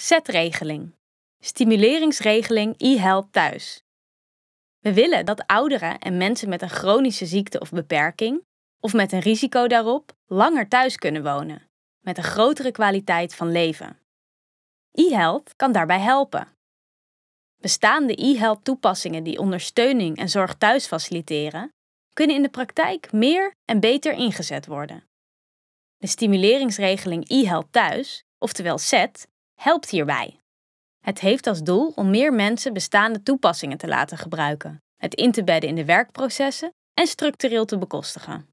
Zetregeling. Stimuleringsregeling e-help thuis. We willen dat ouderen en mensen met een chronische ziekte of beperking, of met een risico daarop, langer thuis kunnen wonen, met een grotere kwaliteit van leven. e-help kan daarbij helpen. Bestaande e-help toepassingen die ondersteuning en zorg thuis faciliteren, kunnen in de praktijk meer en beter ingezet worden. De stimuleringsregeling e-help thuis, oftewel SET, helpt hierbij. Het heeft als doel om meer mensen bestaande toepassingen te laten gebruiken, het in te bedden in de werkprocessen en structureel te bekostigen.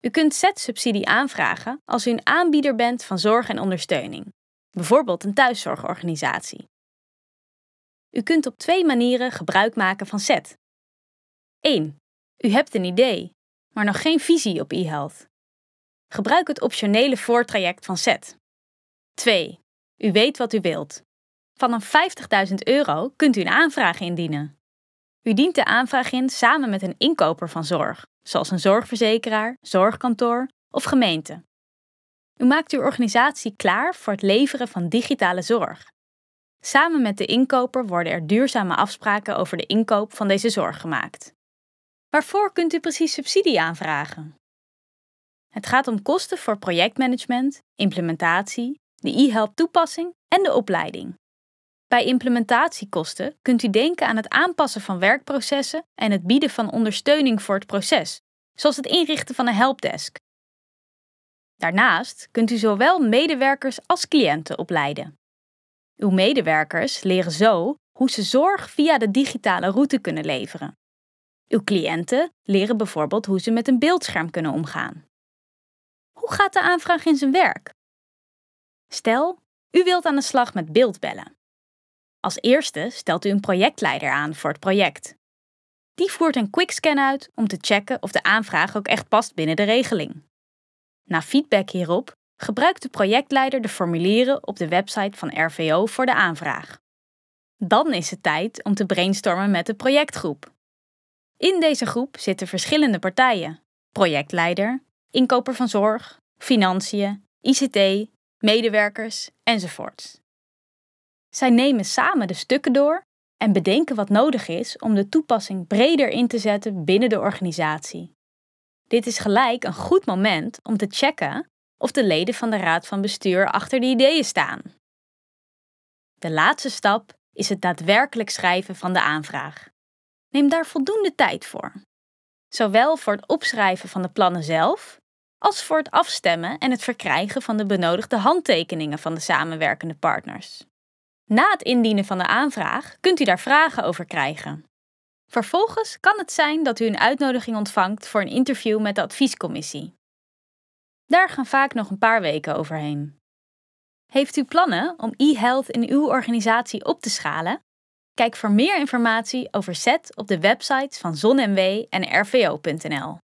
U kunt Z-subsidie aanvragen als u een aanbieder bent van zorg en ondersteuning, bijvoorbeeld een thuiszorgorganisatie. U kunt op twee manieren gebruik maken van Z. 1. U hebt een idee, maar nog geen visie op e-health. Gebruik het optionele voortraject van Z. 2. U weet wat u wilt. Van een 50.000 euro kunt u een aanvraag indienen. U dient de aanvraag in samen met een inkoper van zorg, zoals een zorgverzekeraar, zorgkantoor of gemeente. U maakt uw organisatie klaar voor het leveren van digitale zorg. Samen met de inkoper worden er duurzame afspraken over de inkoop van deze zorg gemaakt. Waarvoor kunt u precies subsidie aanvragen? Het gaat om kosten voor projectmanagement, implementatie, de e-help toepassing en de opleiding. Bij implementatiekosten kunt u denken aan het aanpassen van werkprocessen en het bieden van ondersteuning voor het proces, zoals het inrichten van een helpdesk. Daarnaast kunt u zowel medewerkers als cliënten opleiden. Uw medewerkers leren zo hoe ze zorg via de digitale route kunnen leveren. Uw cliënten leren bijvoorbeeld hoe ze met een beeldscherm kunnen omgaan. Hoe gaat de aanvraag in zijn werk? Stel, u wilt aan de slag met beeldbellen. Als eerste stelt u een projectleider aan voor het project. Die voert een quickscan uit om te checken of de aanvraag ook echt past binnen de regeling. Na feedback hierop gebruikt de projectleider de formulieren op de website van RVO voor de aanvraag. Dan is het tijd om te brainstormen met de projectgroep. In deze groep zitten verschillende partijen: projectleider, inkoper van zorg, financiën, ICT medewerkers enzovoorts. Zij nemen samen de stukken door en bedenken wat nodig is om de toepassing breder in te zetten binnen de organisatie. Dit is gelijk een goed moment om te checken of de leden van de Raad van Bestuur achter de ideeën staan. De laatste stap is het daadwerkelijk schrijven van de aanvraag. Neem daar voldoende tijd voor. Zowel voor het opschrijven van de plannen zelf als voor het afstemmen en het verkrijgen van de benodigde handtekeningen van de samenwerkende partners. Na het indienen van de aanvraag kunt u daar vragen over krijgen. Vervolgens kan het zijn dat u een uitnodiging ontvangt voor een interview met de adviescommissie. Daar gaan vaak nog een paar weken overheen. Heeft u plannen om e-health in uw organisatie op te schalen? Kijk voor meer informatie over ZET op de websites van ZonMW en rvo.nl.